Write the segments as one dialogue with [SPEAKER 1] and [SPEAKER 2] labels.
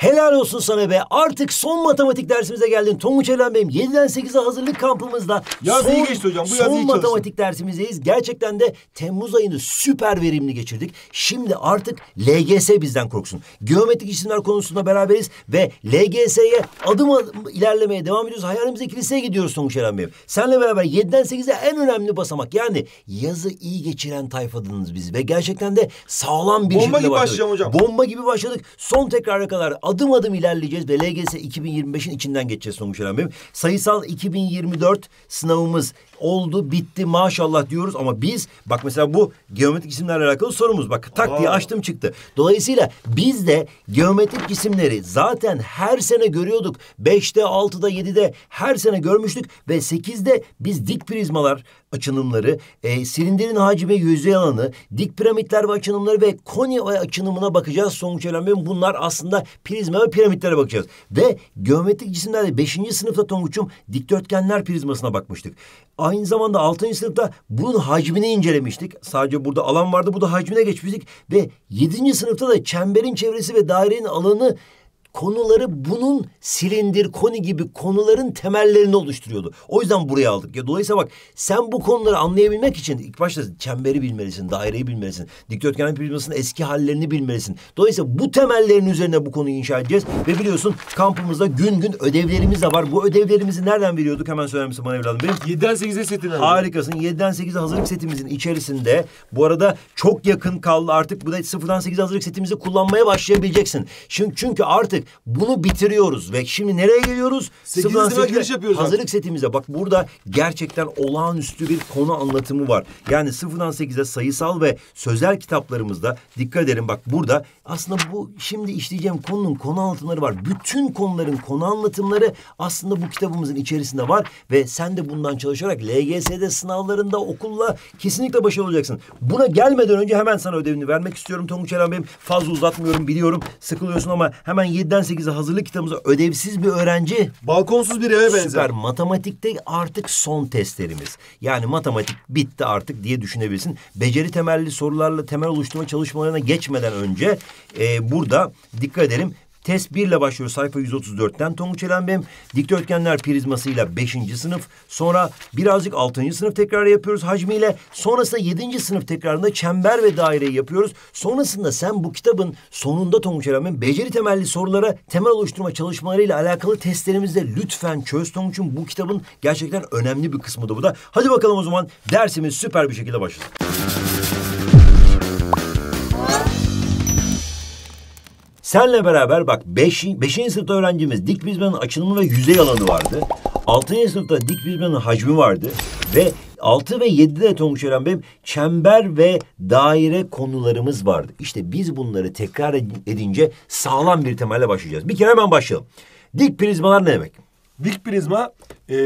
[SPEAKER 1] Hello Helal olsun sana be. Artık son matematik dersimize geldin. Tonguç Eren Bey'im 7'den 8'e hazırlık kampımızda Yaz son, iyi geçti hocam. Bu son iyi çalıştın. matematik dersimizdeyiz. Gerçekten de Temmuz ayını süper verimli geçirdik. Şimdi artık LGS bizden korksun. Geometrik cisimler konusunda beraberiz ve LGS'ye adım adım ilerlemeye devam ediyoruz. Hayalimizdeki liseye gidiyoruz Tonguç Eren Bey'im. Seninle beraber 7'den 8'e en önemli basamak. Yani yazı iyi geçiren tayfadınız biz ve gerçekten de sağlam bir Bomba şekilde gibi başladık. başlayacağım hocam. Bomba gibi başladık. Son tekrara kadar adım adım adım ilerleyeceğiz ve LGS 2025'in içinden geçeceğiz Sonuç Eren Bey'im. Sayısal 2024 sınavımız oldu, bitti maşallah diyoruz ama biz bak mesela bu geometrik cisimlerle alakalı sorumuz bak tak Aa. diye açtım çıktı. Dolayısıyla biz de geometrik cisimleri zaten her sene görüyorduk. Beşte, altıda, yedide her sene görmüştük ve sekizde biz dik prizmalar açınımları, e, silindirin hacmi yüzey alanı, dik piramitler ve açınımları ve koni açınımına bakacağız. Sonuç önemli. Bunlar aslında prizma ve piramitlere bakacağız. Ve geometrik cisimlerde beşinci sınıfta Tonguç'um dikdörtgenler prizmasına bakmıştık. Aynı zamanda altıncı sınıfta bunun hacmini incelemiştik. Sadece burada alan vardı. Bu da hacmine geçmiştik. Ve yedinci sınıfta da çemberin çevresi ve dairenin alanı konuları bunun silindir, koni gibi konuların temellerini oluşturuyordu. O yüzden buraya aldık. Ya dolayısıyla bak sen bu konuları anlayabilmek için ilk başta çemberi bilmelisin, daireyi bilmelisin, dikdörtgen prizmasının eski hallerini bilmelisin. Dolayısıyla bu temellerin üzerine bu konuyu inşa edeceğiz ve biliyorsun kampımızda gün gün ödevlerimiz de var. Bu ödevlerimizi nereden veriyorduk? Hemen söyler misin bana evladım benim? 7'den 8'e setim abi. Harikasın. 7'den 8'e hazırlık setimizin içerisinde bu arada çok yakın kaldı artık. Bu da 0'dan 8'e hazırlık setimizi kullanmaya başlayabileceksin. Şimdi çünkü artık yaptık. Bunu bitiriyoruz ve şimdi nereye geliyoruz? 8 lira giriş yapıyoruz. Hazırlık artık. setimize bak burada gerçekten olağanüstü bir konu anlatımı var. Yani sıfırdan sekize sayısal ve sözel kitaplarımızda dikkat edelim bak burada aslında bu şimdi işleyeceğim konunun konu anlatımları var. Bütün konuların konu anlatımları aslında bu kitabımızın içerisinde var ve sen de bundan çalışarak LGS'de sınavlarında okulla kesinlikle başarılı olacaksın. Buna gelmeden önce hemen sana ödevini vermek istiyorum Tonguç Eren Bey'im. Fazla uzatmıyorum biliyorum sıkılıyorsun ama hemen 7 7'den 8'e hazırlık kitabımıza ödevsiz bir öğrenci. Balkonsuz bir eve benzer. Süper. Matematikte artık son testlerimiz. Yani matematik bitti artık diye düşünebilirsin. Beceri temelli sorularla temel oluşturma çalışmalarına geçmeden önce e, burada dikkat edelim. Test Tesbirle başlıyor sayfa 134'ten Tonguç Elembem. Dikdörtgenler prizmasıyla 5. sınıf. Sonra birazcık 6. sınıf tekrar yapıyoruz hacmiyle. Sonrasında 7. sınıf tekrarında çember ve daireyi yapıyoruz. Sonrasında sen bu kitabın sonunda Tonguç Elembem beceri temelli sorulara temel oluşturma çalışmalarıyla alakalı testlerimizde lütfen çöz Tonguç'un bu kitabın gerçekten önemli bir kısmı da bu da. Hadi bakalım o zaman dersimiz süper bir şekilde başlasın. Senle beraber bak 5. sınıfta öğrencimiz dik prizmanın açılımı ve yüzey alanı vardı. 6. sınıfta dik prizmanın hacmi vardı. Ve 6 ve 7'de Tonguç Eren Bey'im çember ve daire konularımız vardı. İşte biz bunları tekrar edince sağlam bir temelle başlayacağız. Bir kere hemen başlayalım. Dik prizmalar ne demek? dik prizma e,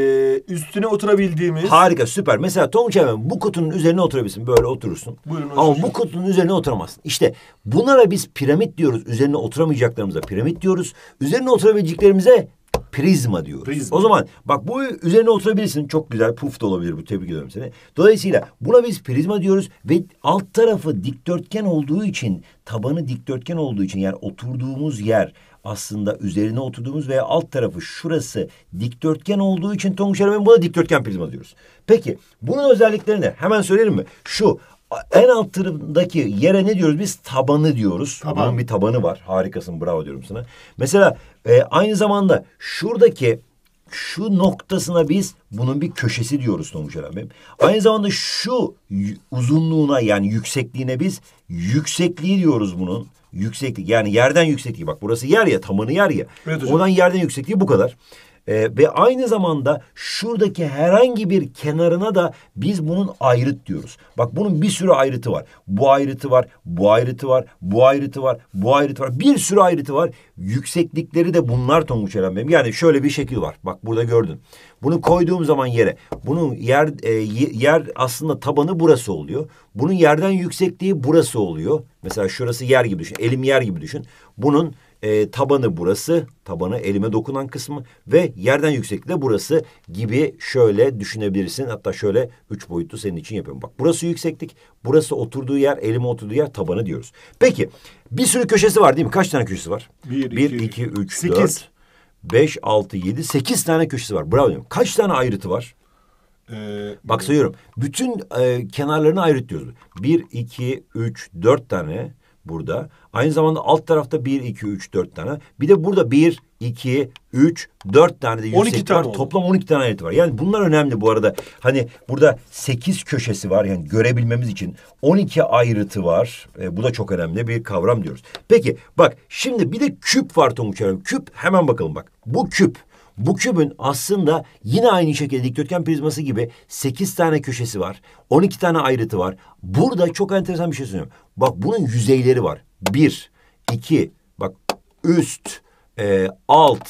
[SPEAKER 1] üstüne oturabildiğimiz. Harika süper. Mesela Tom Çemen bu kutunun üzerine oturabilirsin. Böyle oturursun. Buyurun Ama bu kutunun üzerine oturamazsın. İşte bunlara biz piramit diyoruz. Üzerine oturamayacaklarımıza piramit diyoruz. Üzerine oturabileceklerimize prizma diyoruz. Prizma. O zaman bak bu üzerine oturabilirsin. Çok güzel puf da olabilir bu. Tebrik ediyorum seni. Dolayısıyla buna biz prizma diyoruz ve alt tarafı dikdörtgen olduğu için tabanı dikdörtgen olduğu için yani oturduğumuz yer aslında üzerine oturduğumuz veya alt tarafı şurası dikdörtgen olduğu için tonguç arabayı buna dikdörtgen prizma diyoruz. Peki bunun özelliklerini hemen söyleyelim mi? Şu en alt tırımdaki yere ne diyoruz biz? Tabanı diyoruz. Taban. Bunun bir tabanı var. Harikasın bravo diyorum sana. Mesela e, aynı zamanda şuradaki şu noktasına biz bunun bir köşesi diyoruz Tomuş Bey. Aynı zamanda şu uzunluğuna yani yüksekliğine biz yüksekliği diyoruz bunun. Yükseklik yani yerden yüksekliği bak burası yer ya tabanı yer ya. Evet hocam. yerden yüksekliği bu kadar. E, ve aynı zamanda şuradaki herhangi bir kenarına da biz bunun ayrıt diyoruz. Bak bunun bir sürü ayrıtı var. Bu ayrıtı var, bu ayrıtı var, bu ayrıtı var, bu ayrıtı var. Bir sürü ayrıtı var. Yükseklikleri de bunlar Tonguç Eren Bey'im. Yani şöyle bir şekil var. Bak burada gördün. Bunu koyduğum zaman yere. Bunun yer e, yer aslında tabanı burası oluyor. Bunun yerden yüksekliği burası oluyor. Mesela şurası yer gibi düşün. Elim yer gibi düşün. Bunun e, tabanı burası, tabanı elime dokunan kısmı ve yerden yüksekliği de burası gibi şöyle düşünebilirsin. Hatta şöyle üç boyutlu senin için yapıyorum. Bak burası yükseklik, burası oturduğu yer, elime oturduğu yer tabanı diyoruz. Peki bir sürü köşesi var değil mi? Kaç tane köşesi var? Bir, bir iki, iki, üç, sekiz. dört, beş, altı, yedi, sekiz tane köşesi var. Bravo diyorum. Kaç tane ayrıtı var? Ee, Bak sayıyorum. Bütün e, kenarlarını ayrıt diyoruz. Bir, iki, üç, dört tane burada. Aynı zamanda alt tarafta bir, iki, üç, dört tane. Bir de burada bir, iki, üç, dört tane de yüksek tane var. Oldu. Toplam on iki tane alet var. Yani bunlar önemli bu arada. Hani burada sekiz köşesi var yani görebilmemiz için. on iki ayrıtı var. E, bu da çok önemli bir kavram diyoruz. Peki bak şimdi bir de küp var Tonguç Hanım. Küp hemen bakalım bak. Bu küp. Bu kübün aslında yine aynı şekilde dikdörtgen prizması gibi 8 tane köşesi var. 12 tane ayrıtı var. Burada çok enteresan bir şey söylüyorum. Bak bunun yüzeyleri var. 1, 2, bak üst, e, alt,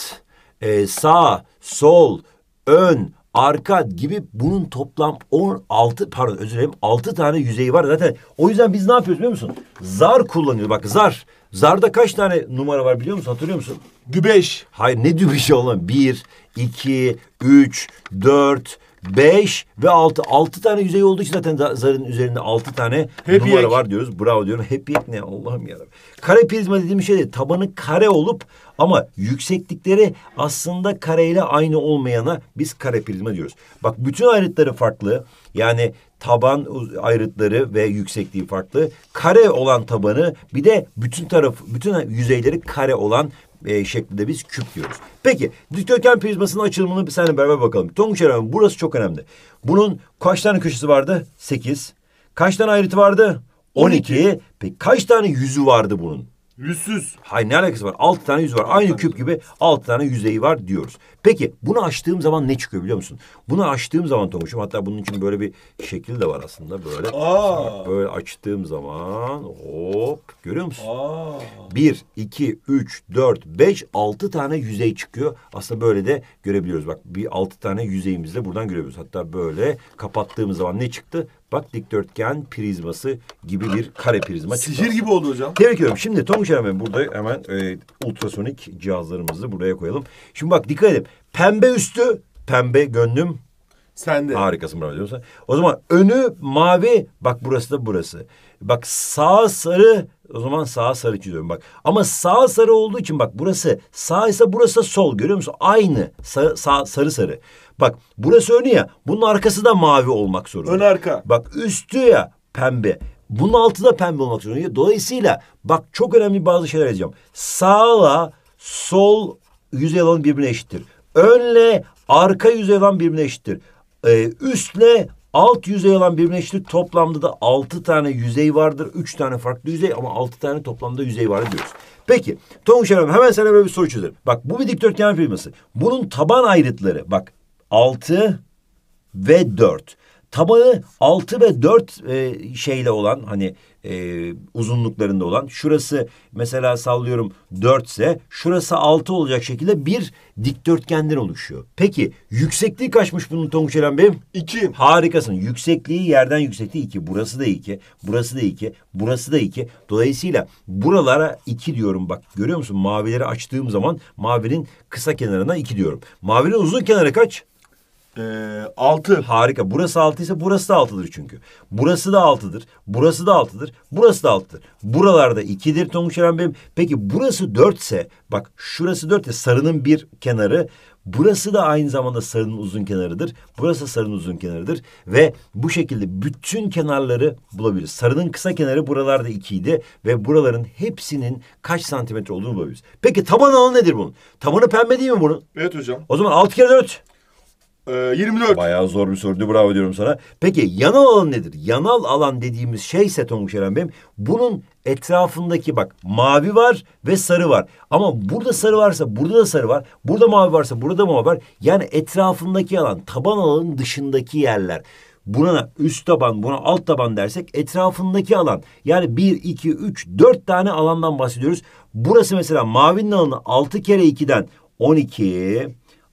[SPEAKER 1] e, sağ, sol, ön, arka gibi bunun toplam 16 pardon özür dilerim 6 tane yüzeyi var zaten. O yüzden biz ne yapıyoruz biliyor musun? Zar kullanıyoruz. Bak zar. Zarda kaç tane numara var biliyor musun? Hatırlıyor musun? Dübeş. Hayır ne dübeşi olan? Bir, iki, üç, dört, 5 ve 6. 6 tane yüzey olduğu için zaten zarın üzerinde 6 tane happy numara egg. var diyoruz. Bravo diyorum. Happy egg ne Allah'ım yarabbim. Kare prizma dediğim şey de tabanı kare olup ama yükseklikleri aslında kareyle aynı olmayana biz kare prizma diyoruz. Bak bütün ayrıtları farklı. Yani taban ayrıtları ve yüksekliği farklı. Kare olan tabanı bir de bütün taraf bütün yüzeyleri kare olan e, şeklinde biz küp diyoruz. Peki dikdörtgen prizmasının açılımını bir seninle beraber bakalım. Tonguç Eren burası çok önemli. Bunun kaç tane köşesi vardı? Sekiz. Kaç tane ayrıtı vardı? 12. 12. Peki kaç tane yüzü vardı bunun? Yüzsüz. Hayır ne alakası var? Altı tane yüz var. Aynı küp gibi altı tane yüzeyi var diyoruz. Peki bunu açtığım zaman ne çıkıyor biliyor musun? Bunu açtığım zaman Tomuç'um hatta bunun için böyle bir şekil de var aslında böyle. Aa. Böyle açtığım zaman hop görüyor musun? Aa. Bir, iki, üç, dört, beş, altı tane yüzey çıkıyor. Aslında böyle de görebiliyoruz. Bak bir altı tane yüzeyimizi de buradan görebiliyoruz. Hatta böyle kapattığımız zaman ne çıktı? Bak dikdörtgen prizması gibi bir kare prizma çıktı. Sihir gibi oldu hocam. Tebrik ediyorum. Şimdi Tonguç hemen burada hemen e, ultrasonik cihazlarımızı buraya koyalım. Şimdi bak dikkat edin. Pembe üstü, pembe gönlüm. Sende. Harikasın bravo diyorsa. O zaman önü mavi. Bak burası da burası. Bak sağ sarı. O zaman sağ sarı çiziyorum bak. Ama sağ sarı olduğu için bak burası sağ ise burası da sol. Görüyor musun? Aynı. Sa sağ sarı sarı. Bak burası önü ya. Bunun arkası da mavi olmak zorunda. Ön arka. Bak üstü ya pembe. Bunun altı da pembe olmak zorunda. Dolayısıyla bak çok önemli bazı şeyler edeceğim. Sağla sol yüzey alanı birbirine eşittir. Önle arka yüzey alan birbirine eşittir. Ee, üstle alt yüzey alan birbirine eşittir. Toplamda da altı tane yüzey vardır. Üç tane farklı yüzey ama altı tane toplamda yüzey var diyoruz. Peki Tonguç Hanım hemen sana böyle bir soru çözelim. Bak bu bir dikdörtgen prizması. Bunun taban ayrıtları bak 6 ve 4. Tabağı 6 ve 4 e, şeyle olan hani e, uzunluklarında olan şurası mesela sallıyorum 4 ise şurası 6 olacak şekilde bir dikdörtgenden oluşuyor. Peki yüksekliği kaçmış bunun Tonguç Eren Bey'im? 2. Harikasın. Yüksekliği yerden yüksekliği 2. Burası da 2. Burası da 2. Burası da 2. Dolayısıyla buralara 2 diyorum bak görüyor musun? Mavileri açtığım zaman mavinin kısa kenarına 2 diyorum. Mavinin uzun kenarı kaç? E, altı. Harika. Burası altı ise burası da altıdır çünkü. Burası da altıdır. Burası da altıdır. Burası da altıdır. Buralarda ikidir Tonguç Eren Beyim. Peki burası dörtse bak şurası dörtse sarının bir kenarı. Burası da aynı zamanda sarının uzun kenarıdır. Burası sarının uzun kenarıdır. Ve bu şekilde bütün kenarları bulabiliriz. Sarının kısa kenarı buralarda ikiydi. Ve buraların hepsinin kaç santimetre olduğunu bulabiliriz. Peki taban alanı nedir bunun? Tabanı pembe değil mi bunun? Evet hocam. O zaman altı kere dört. 24. Ee, Bayağı zor bir soruydu. Bravo diyorum sana. Peki yanal alan nedir? Yanal alan dediğimiz şeyse Tonguç Eren Bey'im bunun etrafındaki bak mavi var ve sarı var. Ama burada sarı varsa burada da sarı var. Burada mavi varsa burada mavi var. Yani etrafındaki alan taban alanın dışındaki yerler buna üst taban, buna alt taban dersek etrafındaki alan. Yani bir, iki, üç, dört tane alandan bahsediyoruz. Burası mesela mavinin alanı altı kere ikiden on iki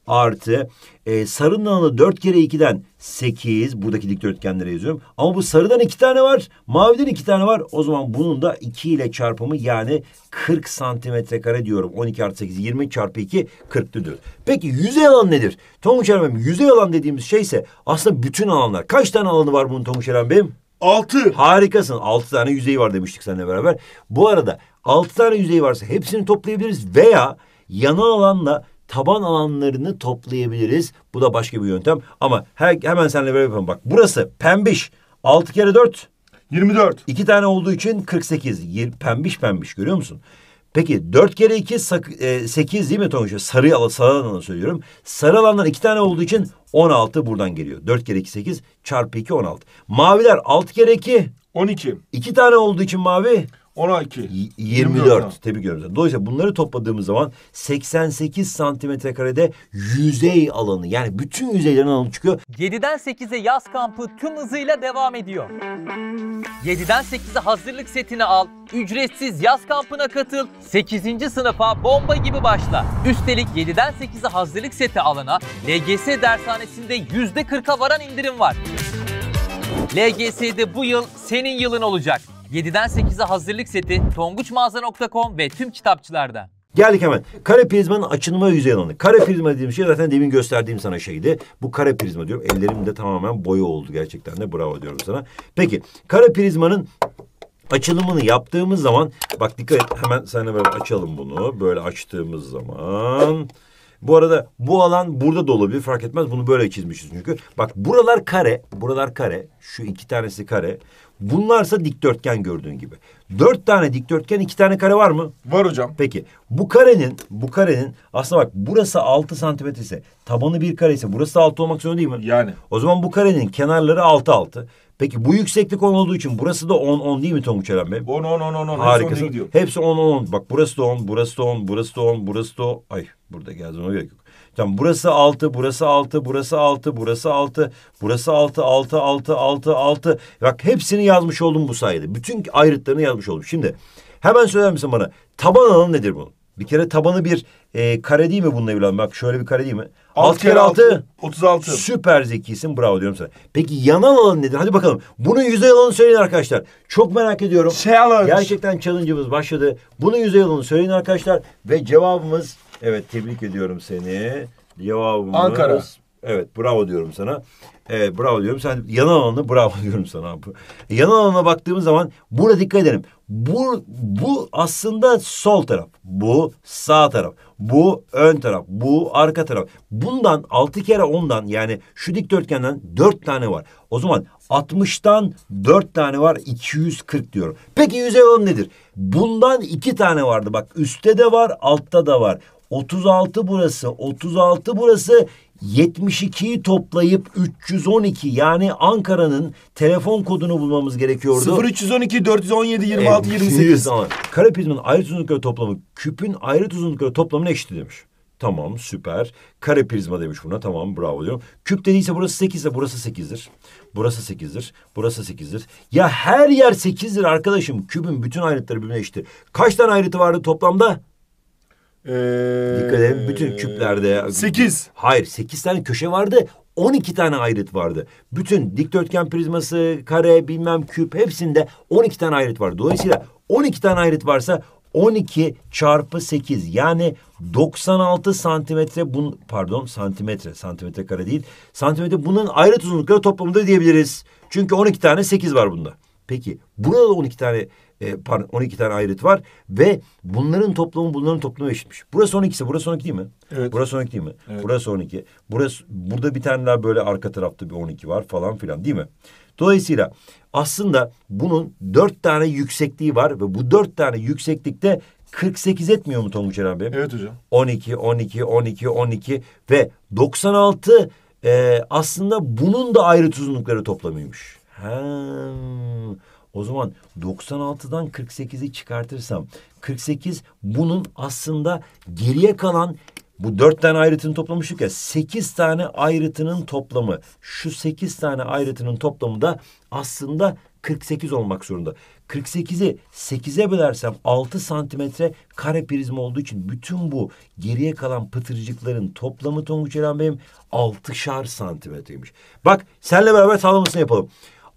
[SPEAKER 1] artı e, sarının alanı 4 kere 2'den 8. Buradaki dikdörtgenleri yazıyorum. Ama bu sarıdan 2 tane var. Maviden 2 tane var. O zaman bunun da 2 ile çarpımı yani 40 santimetre kare diyorum. 12 artı 8 20 çarpı 2 40'lıdır. Peki yüzey alan nedir? Tonguç Eren Bey'im yüzey alan dediğimiz şeyse aslında bütün alanlar. Kaç tane alanı var bunun Tonguç Eren Bey'im? Altı. Harikasın. Altı tane yüzeyi var demiştik seninle beraber. Bu arada altı tane yüzeyi varsa hepsini toplayabiliriz veya yana alanla taban alanlarını toplayabiliriz. Bu da başka bir yöntem. Ama her, hemen seninle böyle yapalım. Bak burası pembiş. Altı kere dört. 24. İki tane olduğu için 48. Yir, pembiş pembiş görüyor musun? Peki dört kere iki sak, 8 e, değil mi Tonguç'a? Sarı, al, sarı alanı söylüyorum. Sarı alandan iki tane olduğu için 16 buradan geliyor. Dört kere iki sekiz çarpı iki 16. Maviler altı kere iki 12. İki tane olduğu için mavi 12. 24. 24. Tebrik ediyorum. Dolayısıyla bunları topladığımız zaman 88 santimetre karede yüzey alanı yani bütün yüzeylerin alanı çıkıyor. 7'den 8'e yaz kampı tüm hızıyla devam ediyor. 7'den 8'e hazırlık setini al. Ücretsiz yaz kampına katıl. 8. sınıfa bomba gibi başla. Üstelik 7'den 8'e hazırlık seti alana LGS dershanesinde %40'a varan indirim var. LGS'de bu yıl senin yılın olacak. 7'den 8'e hazırlık seti tonguçmağaza.com ve tüm kitapçılarda. Geldik hemen. Kare prizmanın açılma yüzey alanı. Kare prizma dediğim şey zaten demin gösterdiğim sana şeydi. Bu kare prizma diyorum. Ellerim de tamamen boya oldu gerçekten de. Bravo diyorum sana. Peki kare prizmanın açılımını yaptığımız zaman bak dikkat et hemen sana böyle açalım bunu. Böyle açtığımız zaman bu arada bu alan burada da olabilir fark etmez. Bunu böyle çizmişiz çünkü. Bak buralar kare, buralar kare. Şu iki tanesi kare. Bunlarsa dikdörtgen gördüğün gibi. Dört tane dikdörtgen, iki tane kare var mı? Var hocam. Peki bu karenin, bu karenin aslında bak burası altı santimetre ise, tabanı bir kare ise burası da altı olmak zorunda değil mi? Yani. O zaman bu karenin kenarları altı altı. Peki bu yükseklik on olduğu için burası da on on değil mi Tonguç Eren Bey? On on on on on. Harikasın. Hepsi on on on. Bak burası da on, burası da on, burası da on, burası da on. Ay burada geldim ona gerek yok. Tamam burası altı, burası altı, burası altı, burası altı, burası altı, altı, altı, altı, altı. Bak hepsini yazmış oldum bu sayede. Bütün ayrıtlarını yazmış oldum. Şimdi hemen söyler misin bana taban alanı nedir bunun? Bir kere tabanı bir e, kare değil mi bununla evladım? Bak şöyle bir kare değil mi? Alt, kere altı. 36. Süper zekisin bravo diyorum sana. Peki yanan alan nedir? Hadi bakalım. Bunun yüzey alanını söyleyin arkadaşlar. Çok merak ediyorum. Şey alanı. Gerçekten challenge'ımız başladı. Bunun yüzey alanını söyleyin arkadaşlar. Ve cevabımız Evet tebrik ediyorum seni. cevabımı. Ankara. Evet bravo diyorum sana. Evet bravo diyorum. Sen yan alanına bravo diyorum sana. Yan alanına baktığımız zaman burada dikkat edelim. Bu, bu aslında sol taraf. Bu sağ taraf. Bu ön taraf. Bu arka taraf. Bundan altı kere ondan yani şu dikdörtgenden dört tane var. O zaman 60'tan dört tane var 240 diyorum. Peki 110 nedir? Bundan iki tane vardı bak üstte de var altta da var. 36 burası, 36 burası 72'yi toplayıp 312 yani Ankara'nın telefon kodunu bulmamız gerekiyordu. 0312 417 26 evet, 28. Tamam. Kare prizmanın ayrıt uzunlukları toplamı küpün ayrıt uzunlukları toplamına eşit demiş. Tamam süper. Kare prizma demiş buna. Tamam bravo diyorum. Küp dediyse burası sekizse burası sekizdir. Burası sekizdir. Burası sekizdir. Ya her yer sekizdir arkadaşım. küpün bütün ayrıtları birbirine eşittir. Kaç tane ayrıtı vardı toplamda? Ee, Dikkat edin bütün küplerde. Sekiz. Hayır sekiz tane köşe vardı. On iki tane ayrıt vardı. Bütün dikdörtgen prizması, kare, bilmem küp hepsinde on iki tane ayrıt var. Dolayısıyla on iki tane ayrıt varsa on iki çarpı sekiz yani doksan altı santimetre bun pardon santimetre santimetre kare değil santimetre bunun ayrıt uzunlukları toplamında diyebiliriz. Çünkü on iki tane sekiz var bunda. Peki burada da iki tane 12 e, tane ayrıt var ve bunların toplamı bunların toplamı eşitmiş. Burası 12 ise burası 12 değil mi? Evet. Burası 12 değil mi? Evet. Burası 12. Burası burada bir tane daha böyle arka tarafta bir 12 var falan filan değil mi? Dolayısıyla aslında bunun dört tane yüksekliği var ve bu dört tane yükseklikte 48 etmiyor mu Tonguç Eren Bey? Evet hocam. 12, 12, 12, 12 ve 96 e, aslında bunun da ayrıt uzunlukları toplamıymış. Ha. O zaman 96'dan 48'i çıkartırsam 48 bunun aslında geriye kalan bu dört tane ayrıtını toplamıştık ya sekiz tane ayrıtının toplamı şu sekiz tane ayrıtının toplamı da aslında 48 olmak zorunda. 48'i 8'e bölersem 6 santimetre kare prizma olduğu için bütün bu geriye kalan pıtırcıkların toplamı Tonguç Eren Bey'im 6'şar santimetreymiş. Bak senle beraber sağlamasını yapalım.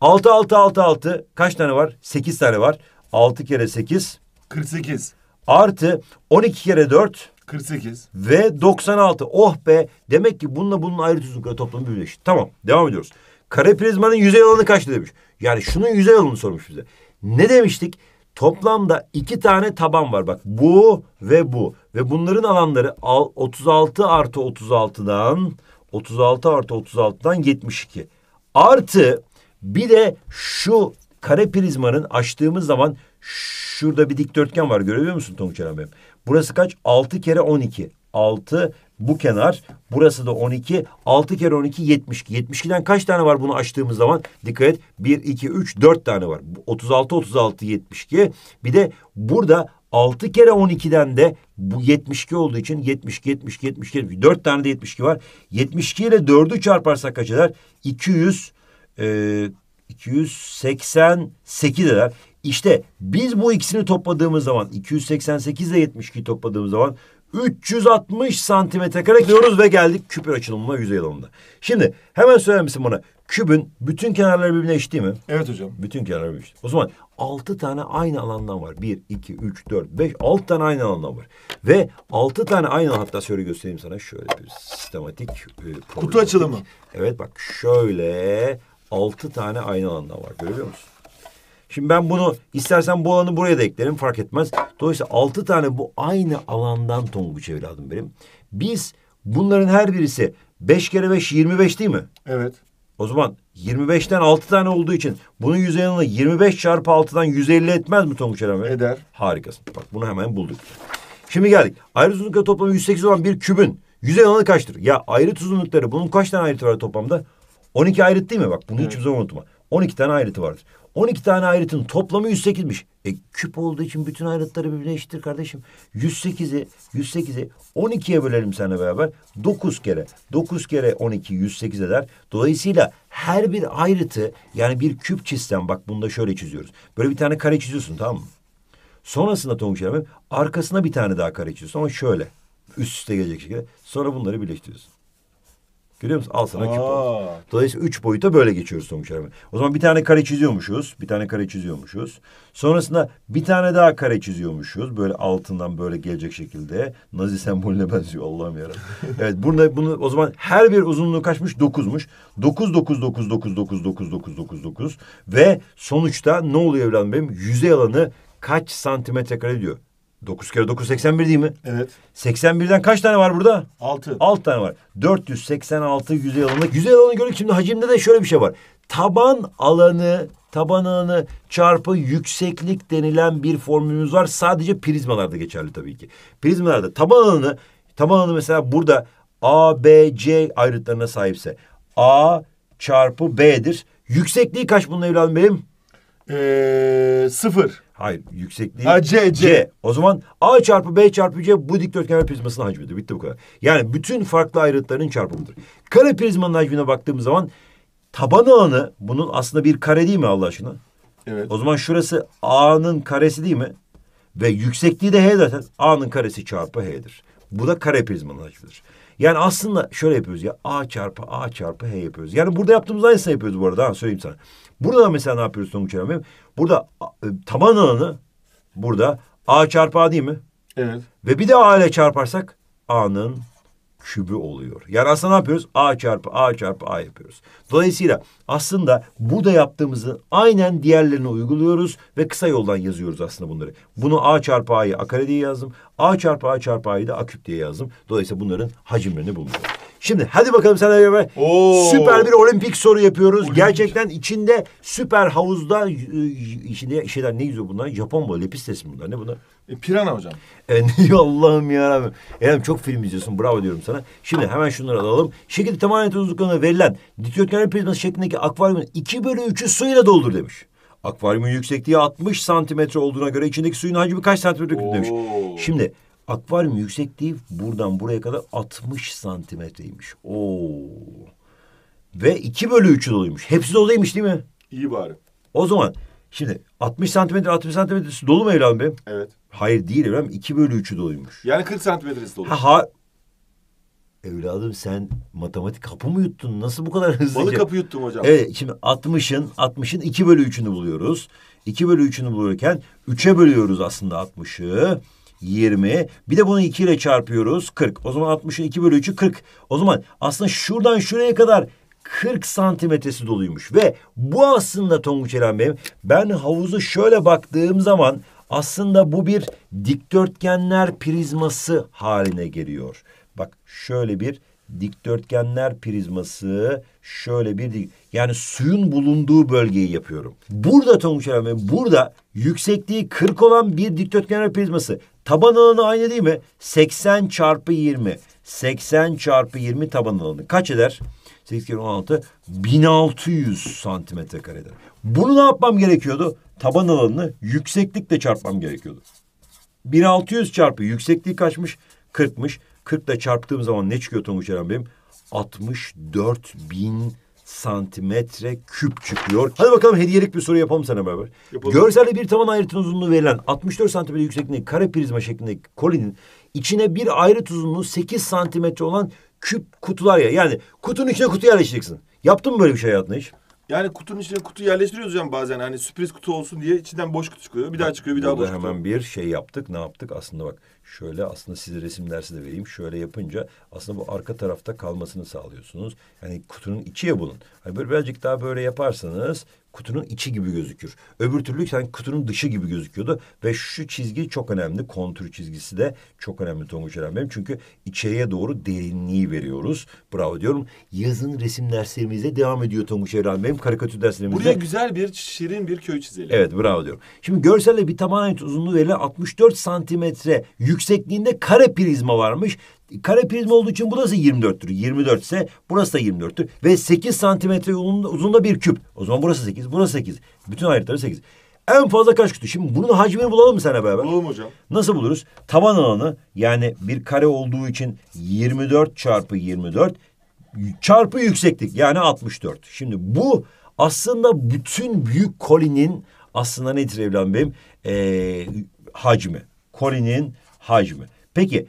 [SPEAKER 1] Altı altı altı altı kaç tane var? Sekiz tane var. Altı kere sekiz. Kırk sekiz. Artı on iki kere dört. 48. Ve 96. Oh be. Demek ki bununla bunun ayrı tuzlukla toplamı birleşti. Tamam. Devam ediyoruz. Kare prizmanın yüzey alanı kaçtı demiş. Yani şunun yüzey alanını sormuş bize. Ne demiştik? Toplamda iki tane taban var. Bak bu ve bu. Ve bunların alanları 36 artı 36'dan 36 artı 36'dan 72. Artı bir de şu kare prizmanın açtığımız zaman şurada bir dikdörtgen var. Görüyor musun Tonguç abi? Burası kaç? 6 kere 12. 6 bu kenar. Burası da 12. 6 kere 12 72. 72'den kaç tane var bunu açtığımız zaman? Dikkat et. 1, 2, 3, 4 tane var. 36, 36, 72. Bir de burada 6 kere 12'den de bu 72 olduğu için 70, 70, 70, 70. 4 tane de 72 var. 72 ile 4'ü çarparsak kaç eder? 200 e, 288 eder. İşte biz bu ikisini topladığımız zaman 288 ile 72 topladığımız zaman 360 santimetre kare diyoruz ve geldik küpün açılımına yüzey alanında. Şimdi hemen söyler misin bana kübün bütün kenarları birbirine eşit değil mi? Evet hocam. Bütün kenarları birbirine eşit. O zaman altı tane aynı alandan var. Bir, iki, üç, dört, beş, altı tane aynı alandan var. Ve altı tane aynı alan hatta şöyle göstereyim sana şöyle bir sistematik. E, Kutu açılımı. Evet bak şöyle altı tane aynı alanda var. Görüyor musun? Şimdi ben bunu istersen bu alanı buraya da eklerim fark etmez. Dolayısıyla altı tane bu aynı alandan tonguç evladım benim. Biz bunların her birisi beş kere beş yirmi beş değil mi? Evet. O zaman 25'ten 6 tane olduğu için bunun yüzeyini 25 çarpı 6'dan 150 etmez mi Tonguç Eren Eder. Harikasın. Bak bunu hemen bulduk. Şimdi geldik. Ayrı uzunlukları toplamı 108 olan bir kübün yüzey alanı kaçtır? Ya ayrı uzunlukları bunun kaç tane ayrıtı var toplamda? 12 ayrıt değil mi? Bak bunu hmm. hiçbir zaman unutma. 12 tane ayrıtı vardır. 12 tane ayrıtın toplamı 108'miş. E küp olduğu için bütün ayrıtları birbirine eşittir kardeşim. 108'i 108'i 12'ye bölelim seninle beraber. 9 kere 9 kere 12 108 eder. Dolayısıyla her bir ayrıtı yani bir küp çizsem bak bunu da şöyle çiziyoruz. Böyle bir tane kare çiziyorsun tamam mı? Sonrasında Tonguç abi arkasına bir tane daha kare çiziyorsun ama şöyle üst üste gelecek şekilde. Sonra bunları birleştiriyorsun. Görüyor musun? Al sana küp Dolayısıyla üç boyuta böyle geçiyoruz sonuç O zaman bir tane kare çiziyormuşuz. Bir tane kare çiziyormuşuz. Sonrasında bir tane daha kare çiziyormuşuz. Böyle altından böyle gelecek şekilde. Nazi sembolüne benziyor Allah'ım yarabbim. evet burada bunu o zaman her bir uzunluğu kaçmış? Dokuzmuş. Dokuz, dokuz, dokuz, dokuz, dokuz, dokuz, dokuz, dokuz, dokuz. Ve sonuçta ne oluyor evladım benim? Yüzey alanı kaç santimetre kare diyor. 9 kere 9 81 değil mi? Evet. 81'den kaç tane var burada? 6. 6 tane var. 486 yüzey alanı. Yüzey alanı gördük. Şimdi hacimde de şöyle bir şey var. Taban alanı taban alanı çarpı yükseklik denilen bir formülümüz var. Sadece prizmalarda geçerli tabii ki. Prizmalarda taban alanı taban alanı mesela burada A, B, C ayrıtlarına sahipse A çarpı B'dir. Yüksekliği kaç bunun evladım benim? Ee, sıfır. Hayır yüksekliği A C, C. C. O zaman A çarpı B çarpı C bu dikdörtgen prizmasının hacmidir. Bitti bu kadar. Yani bütün farklı ayrıtların çarpımıdır. Kare prizmanın hacmine baktığımız zaman taban alanı bunun aslında bir kare değil mi Allah aşkına? Evet. O zaman şurası A'nın karesi değil mi? Ve yüksekliği de H zaten. A'nın karesi çarpı H'dir. Bu da kare prizmanın hacmidir. Yani aslında şöyle yapıyoruz ya. A çarpı A çarpı H yapıyoruz. Yani burada yaptığımız aynısını yapıyoruz bu arada. Ha, söyleyeyim sana. Burada mesela ne yapıyoruz Tonguç Hanım? Benim? Burada e, taban alanı burada A çarpı A değil mi? Evet. Ve bir de A ile çarparsak A'nın kübü oluyor. Yani aslında ne yapıyoruz? A çarpı A çarpı A yapıyoruz. Dolayısıyla aslında burada yaptığımızı aynen diğerlerine uyguluyoruz ve kısa yoldan yazıyoruz aslında bunları. Bunu A çarpı A'yı A kare diye yazdım. A çarpı A çarpı A'yı da A küp diye yazdım. Dolayısıyla bunların hacimlerini buluyoruz. Şimdi hadi bakalım sen beraber süper bir olimpik soru yapıyoruz. Olimpik. Gerçekten içinde süper havuzda içinde şeyler ne yüzüyor bunlar? Japon mu? Lepistesi mi bunlar? Ne bunlar? E, Pirana hocam. Evet Allah'ım yarabbim. Erem çok film izliyorsun bravo diyorum sana. Şimdi hemen şunları alalım. Şekilde tamamen uzunluğuna verilen dikdörtgen prizması şeklindeki akvaryumun iki bölü üçü suyla doldur demiş. Akvaryumun yüksekliği 60 santimetre olduğuna göre içindeki suyun hacmi kaç santimetre küp demiş. Şimdi akvaryum yüksekliği buradan buraya kadar 60 santimetreymiş. Oo. Ve iki bölü üçü doluymuş. Hepsi doluymuş değil mi? İyi bari. O zaman şimdi 60 santimetre 60 santimetre dolu mu evladım benim? Evet. Hayır değil Evren. 2 bölü üçü doluymuş. Yani 40 santimetresi dolu. Ha, ha. Evladım sen matematik kapı mı yuttun? Nasıl bu kadar hızlı? Balık kapı yuttum hocam. Evet şimdi 60'ın 60'ın 2 bölü 3'ünü buluyoruz. 2 bölü 3'ünü bulurken 3'e bölüyoruz aslında 60'ı. 20. Bir de bunu 2 ile çarpıyoruz. 40. O zaman 60'ın 2 bölü 3'ü 40. O zaman aslında şuradan şuraya kadar 40 santimetresi doluymuş. Ve bu aslında Tonguç Eren Bey'im. Ben havuzu şöyle baktığım zaman aslında bu bir dikdörtgenler prizması haline geliyor. Bak şöyle bir dikdörtgenler prizması şöyle bir yani suyun bulunduğu bölgeyi yapıyorum. Burada Tonguç Hanım burada yüksekliği 40 olan bir dikdörtgenler prizması. Taban alanı aynı değil mi? 80 çarpı 20. 80 çarpı 20 taban alanı. Kaç eder? 8 16 1600 santimetre kareden. Bunu ne yapmam gerekiyordu? Taban alanını yükseklikle çarpmam gerekiyordu. 1600 çarpı yüksekliği kaçmış? 40'mış. 40 ile çarptığım zaman ne çıkıyor Tonguç Eren benim? 64 bin santimetre küp çıkıyor. Hadi bakalım hediyelik bir soru yapalım sana beraber. Yapalım. Görselde bir taban ayrıtın uzunluğu verilen 64 santimetre yüksekliğindeki kare prizma şeklindeki kolinin içine bir ayrıt uzunluğu 8 santimetre olan küp kutular ya. Yani kutunun içine kutu yerleştireceksin. Yaptın mı böyle bir şey hayatında hiç? Yani kutunun içine kutu yerleştiriyoruz hocam bazen. Hani sürpriz kutu olsun diye içinden boş kutu çıkıyor. Bir daha çıkıyor, bir daha boş hemen kutu. Hemen bir şey yaptık. Ne yaptık? Aslında bak şöyle aslında size resim dersi de vereyim. Şöyle yapınca aslında bu arka tarafta kalmasını sağlıyorsunuz. Yani kutunun içiye bulun. Hani böyle birazcık daha böyle yaparsanız kutunun içi gibi gözükür. Öbür türlü sanki kutunun dışı gibi gözüküyordu. Ve şu çizgi çok önemli. Kontür çizgisi de çok önemli Tonguç Eren benim. Çünkü içeriye doğru derinliği veriyoruz. Bravo diyorum. Yazın resim derslerimize devam ediyor Tonguç Eren benim. Karikatür derslerimizde. Buraya güzel bir şirin bir köy çizelim. Evet bravo diyorum. Şimdi görselle bir tamamen uzunluğu verilen 64 santimetre yüksekliğinde kare prizma varmış. Kare prizma olduğu için burası 24'tür. 24 ise burası da 24'tür. Ve 8 santimetre uzunluğunda bir küp. O zaman burası 8, burası 8. Bütün ayrıtları 8. En fazla kaç kutu? Şimdi bunun hacmini bulalım mı sana beraber? Bulalım hocam. Nasıl buluruz? Taban alanı yani bir kare olduğu için 24 çarpı 24 çarpı yükseklik yani 64. Şimdi bu aslında bütün büyük kolinin aslında nedir evlen beyim Ee, hacmi. Kolinin hacmi. Peki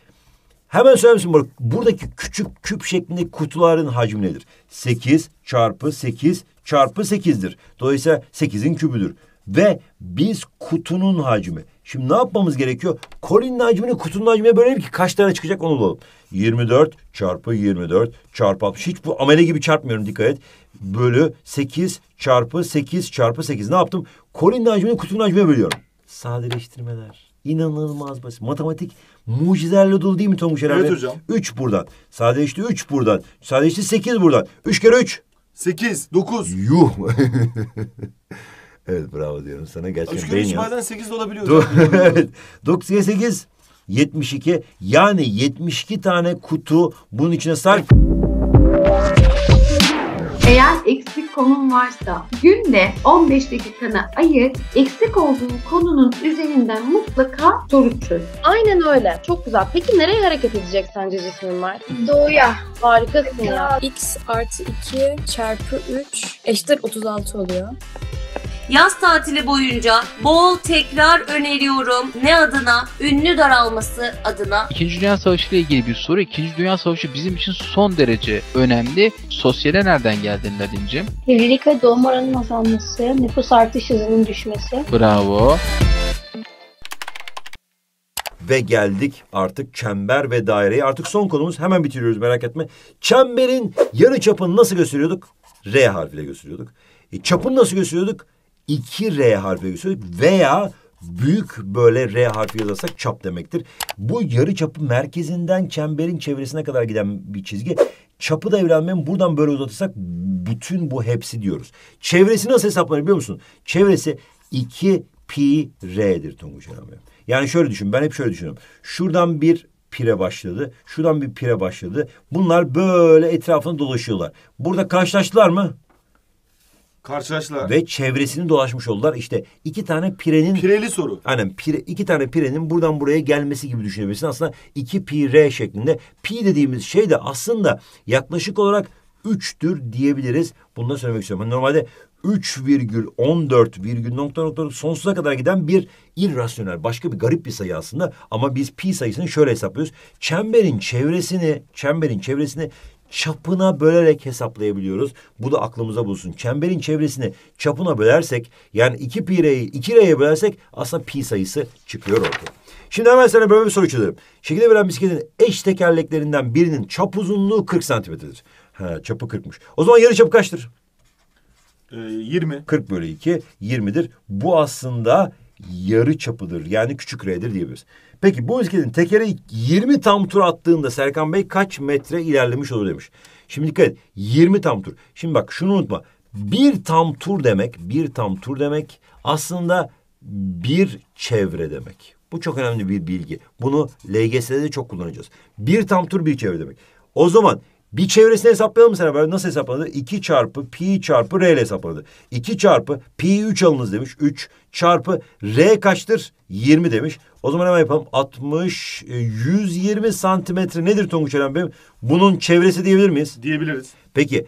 [SPEAKER 1] Hemen söyler misin Buradaki küçük küp şeklindeki kutuların hacmi nedir? Sekiz çarpı 8 çarpı 8'dir. Dolayısıyla 8'in kübüdür. Ve biz kutunun hacmi. Şimdi ne yapmamız gerekiyor? Kolinin hacmini kutunun hacmine bölelim ki kaç tane çıkacak onu bulalım. 24 çarpı 24 çarpı 60. Hiç bu amele gibi çarpmıyorum dikkat et. Bölü 8 çarpı 8 çarpı 8. Ne yaptım? Kolinin hacmini kutunun hacmine bölüyorum. Sadeleştirmeler. İnanılmaz basit. Matematik mucizelerle dolu değil mi Tonguç herhalde? Evet hocam. Üç buradan. Sadeleşti üç buradan. Sadeleşti sekiz buradan. Üç kere üç. Sekiz, dokuz. Yuh. evet bravo diyorum sana. Gerçekten üç kere üç bazen sekiz de olabiliyor. Do- evet. Dokuzya sekiz. Yetmiş iki. Yani yetmiş iki tane kutu bunun içine sark. Konum varsa günde 15 dakikana ayır, eksik olduğun konunun üzerinden mutlaka soru çöz. Aynen öyle. Çok güzel. Peki nereye hareket edecek sence cismin var? Doğuya. Harikasın ya. X artı 2 çarpı 3 eşittir 36 oluyor. Yaz tatili boyunca bol tekrar öneriyorum. Ne adına? Ünlü daralması adına. İkinci Dünya Savaşı ile ilgili bir soru. İkinci Dünya Savaşı bizim için son derece önemli. Sosyale nereden geldin Nadim'ciğim? Evlilik ve doğum oranının azalması, nüfus artış hızının düşmesi. Bravo. Ve geldik artık çember ve daireyi. Artık son konumuz hemen bitiriyoruz merak etme. Çemberin yarı çapını nasıl gösteriyorduk? R harfiyle gösteriyorduk. E, çapını nasıl gösteriyorduk? iki R harfi gösteriyor veya büyük böyle R harfi yazarsak çap demektir. Bu yarı çapı merkezinden çemberin çevresine kadar giden bir çizgi. Çapı da evlenmenin buradan böyle uzatırsak bütün bu hepsi diyoruz. Çevresi nasıl hesaplanır biliyor musun? Çevresi 2 pi r'dir Tonguç Erhan Yani şöyle düşün ben hep şöyle düşünüyorum. Şuradan bir pire başladı. Şuradan bir pire başladı. Bunlar böyle etrafını dolaşıyorlar. Burada karşılaştılar mı? Karşılaştılar. Ve çevresini dolaşmış oldular. İşte iki tane pirenin... Pireli soru. Aynen. Pire, iki tane pirenin buradan buraya gelmesi gibi düşünebilirsin. Aslında iki pi pire şeklinde. Pi dediğimiz şey de aslında yaklaşık olarak üçtür diyebiliriz. Bunu da söylemek istiyorum. normalde 3 virgül 14 virgül nokta nokta sonsuza kadar giden bir irrasyonel başka bir garip bir sayı aslında ama biz pi sayısını şöyle hesaplıyoruz. Çemberin çevresini çemberin çevresini çapına bölerek hesaplayabiliyoruz. Bu da aklımıza bulsun. Çemberin çevresini çapına bölersek yani iki pi r'yi iki r'ye bölersek aslında pi sayısı çıkıyor ortaya. Şimdi hemen sana böyle bir soru çözerim. Şekilde verilen bisikletin eş tekerleklerinden birinin çap uzunluğu 40 santimetredir. Ha, çapı 40'mış. O zaman yarı çapı kaçtır? 20. Ee, 40 bölü 2 20'dir. Bu aslında yarı çapıdır. Yani küçük R'dir diyebiliriz. Peki bu bisikletin tekere 20 tam tur attığında Serkan Bey kaç metre ilerlemiş olur demiş. Şimdi dikkat et 20 tam tur. Şimdi bak şunu unutma. Bir tam tur demek, bir tam tur demek aslında bir çevre demek. Bu çok önemli bir bilgi. Bunu LGS'de de çok kullanacağız. Bir tam tur bir çevre demek. O zaman bir çevresini hesaplayalım sana. Böyle nasıl hesapladı? 2 çarpı pi çarpı r ile hesapladı. 2 çarpı pi 3 alınız demiş. 3 çarpı r kaçtır? 20 demiş. O zaman hemen yapalım. 60, 120 e, santimetre nedir Tonguç Eren Bey? Bunun çevresi diyebilir miyiz? Diyebiliriz. Peki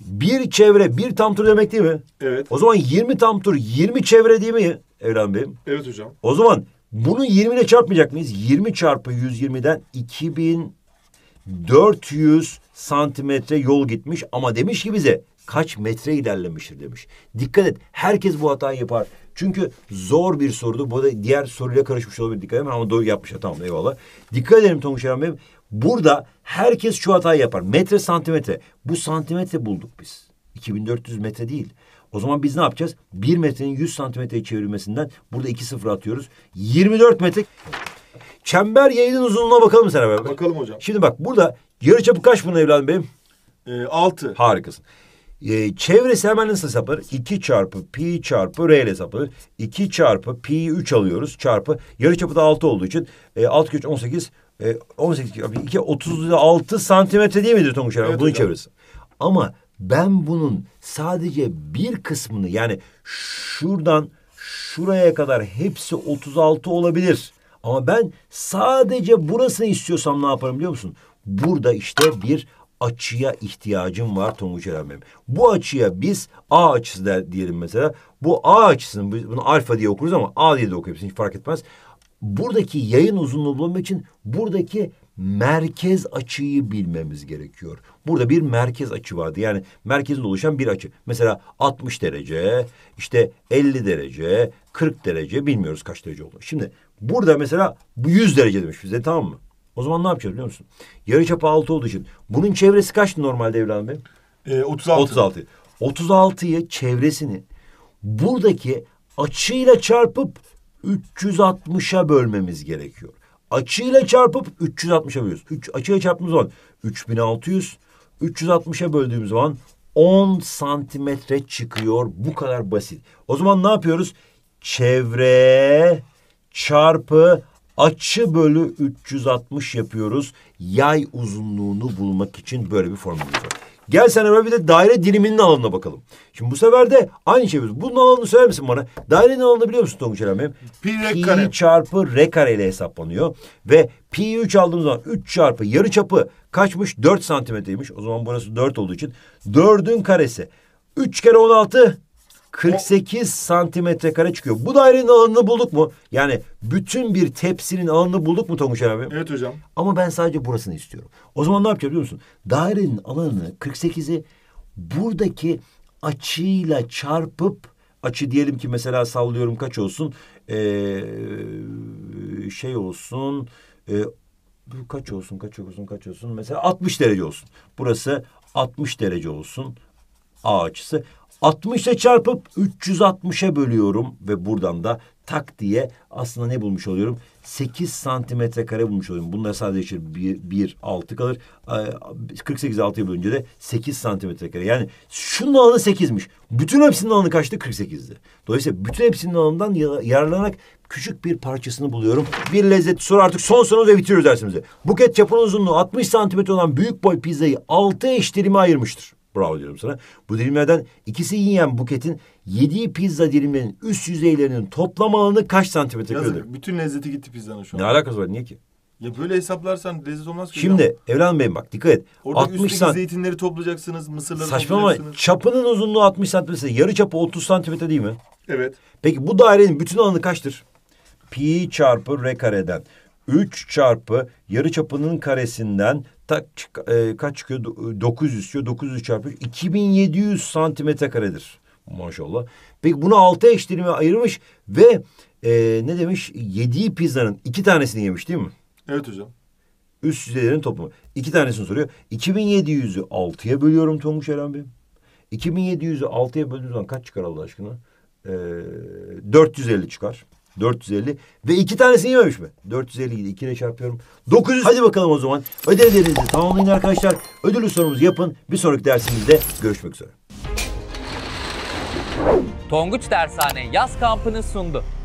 [SPEAKER 1] bir çevre bir tam tur demek değil mi? Evet. O zaman 20 tam tur 20 çevre değil mi Evren Bey? Evet hocam. O zaman bunu 20 ile çarpmayacak mıyız? 20 çarpı 120'den 2400 santimetre yol gitmiş ama demiş ki bize kaç metre ilerlemiştir demiş. Dikkat et herkes bu hatayı yapar. Çünkü zor bir sorudu. Bu da diğer soruyla karışmış olabilir. Dikkat edin ama doğru yapmış. Tamam eyvallah. Dikkat edelim Tonguç Eren Bey. Burada herkes şu hatayı yapar. Metre santimetre. Bu santimetre bulduk biz. 2400 metre değil. O zaman biz ne yapacağız? Bir metrenin 100 santimetreye çevrilmesinden burada iki sıfır atıyoruz. 24 metre. Çember yayının uzunluğuna bakalım sana beraber. Bakalım hocam. Şimdi bak burada yarı çapı kaç bunun evladım benim? E, altı. Harikasın. E, çevresi hemen nasıl hesaplanır? 2 çarpı pi çarpı r ile hesaplanır. 2 çarpı pi 3 alıyoruz çarpı. Yarı çapı da 6 olduğu için e, 6 köşe 18 e, 18 2 36 santimetre değil midir Tonguç Evet, bunun hocam. çevresi. Ama ben bunun sadece bir kısmını yani şuradan şuraya kadar hepsi 36 olabilir. Ama ben sadece burasını istiyorsam ne yaparım biliyor musun? Burada işte bir açıya ihtiyacım var Tonguç Eren benim. Bu açıya biz A açısı der, diyelim mesela. Bu A açısını bunu alfa diye okuruz ama A diye de okuyabilirsin hiç fark etmez. Buradaki yayın uzunluğu bulmak için buradaki merkez açıyı bilmemiz gerekiyor. Burada bir merkez açı vardı. Yani merkezinde oluşan bir açı. Mesela 60 derece, işte 50 derece, 40 derece bilmiyoruz kaç derece oldu. Şimdi Burada mesela bu 100 derece demiş bize tamam mı? O zaman ne yapacağız biliyor musun? Yarı çapı 6 olduğu için. Bunun çevresi kaçtı normalde evladım benim? Ee, 36. 36. 36'yı çevresini buradaki açıyla çarpıp 360'a bölmemiz gerekiyor. Açıyla çarpıp 360'a bölüyoruz. Üç, açıyla çarptığımız zaman 3600, 360'a böldüğümüz zaman 10 santimetre çıkıyor. Bu kadar basit. O zaman ne yapıyoruz? Çevre çarpı açı bölü 360 yapıyoruz. Yay uzunluğunu bulmak için böyle bir formülümüz var. Gel sen hemen bir de daire diliminin alanına bakalım. Şimdi bu sefer de aynı şey yapıyoruz. Bunun alanını söyler misin bana? Dairenin alanını biliyor musun Tonguç Eren Pi re kare. çarpı r kare ile hesaplanıyor. Ve pi 3 aldığımız zaman 3 çarpı yarı çapı kaçmış? 4 santimetreymiş. O zaman burası 4 olduğu için 4'ün karesi. 3 kere 16 48 santimetre kare çıkıyor. Bu dairenin alanını bulduk mu? Yani bütün bir tepsinin alanını bulduk mu Tonguç abi? Evet hocam. Ama ben sadece burasını istiyorum. O zaman ne yapacağız biliyor musun? Dairenin alanını 48'i buradaki açıyla çarpıp açı diyelim ki mesela sallıyorum kaç olsun? Ee, şey olsun. E, kaç olsun kaç olsun kaç olsun mesela 60 derece olsun. Burası 60 derece olsun A açısı. 60 ile çarpıp 360'e bölüyorum ve buradan da tak diye aslında ne bulmuş oluyorum? 8 santimetre kare bulmuş oluyorum. Bunlar sadece bir, bir kalır. 48 ee, 6'ya bölünce de 8 santimetre kare. Yani şunun alanı 8'miş. Bütün hepsinin alanı kaçtı? 48'di. Dolayısıyla bütün hepsinin alanından yararlanarak küçük bir parçasını buluyorum. Bir lezzet soru artık son soru ve bitiriyoruz dersimizi. Buket çapının uzunluğu 60 santimetre olan büyük boy pizzayı 6 eş dilime ayırmıştır. Bravo diyorum sana. Bu dilimlerden ikisi yiyen Buket'in yediği pizza diliminin üst yüzeylerinin toplam alanı kaç santimetre Yazık, bütün lezzeti gitti pizzanın şu an. Ne alakası var? Niye ki? Ya böyle hesaplarsan lezzet olmaz ki. Şimdi Evren Bey bak dikkat et. Orada 60 sant... zeytinleri toplayacaksınız, mısırları Saçma toplayacaksınız. çapının uzunluğu 60 santimetre. Yarı çapı 30 santimetre değil mi? Evet. Peki bu dairenin bütün alanı kaçtır? Pi çarpı r kareden. 3 çarpı yarı çapının karesinden tak e, kaç çıkıyor? 900 e, çıkıyor. 900 çarpı 2700 santimetre karedir. Maşallah. Peki bunu altı eşdirime ayırmış ve e, ne demiş? Yediği pizzanın iki tanesini yemiş değil mi? Evet hocam. Üst yüzeylerin toplamı. İki tanesini soruyor. 2700'ü 6'ya bölüyorum Tonguç Eren Bey. 2700'ü 6'ya böldüğünüz zaman kaç çıkar Allah aşkına? Ee, 450 çıkar. 450 ve iki tanesini yememiş mi? 450 de ikine çarpıyorum. 900. Hadi bakalım o zaman. Ödevlerinizi tamamlayın arkadaşlar. Ödülü sorumuzu yapın. Bir sonraki dersimizde görüşmek üzere. Tonguç Dershane yaz kampını sundu.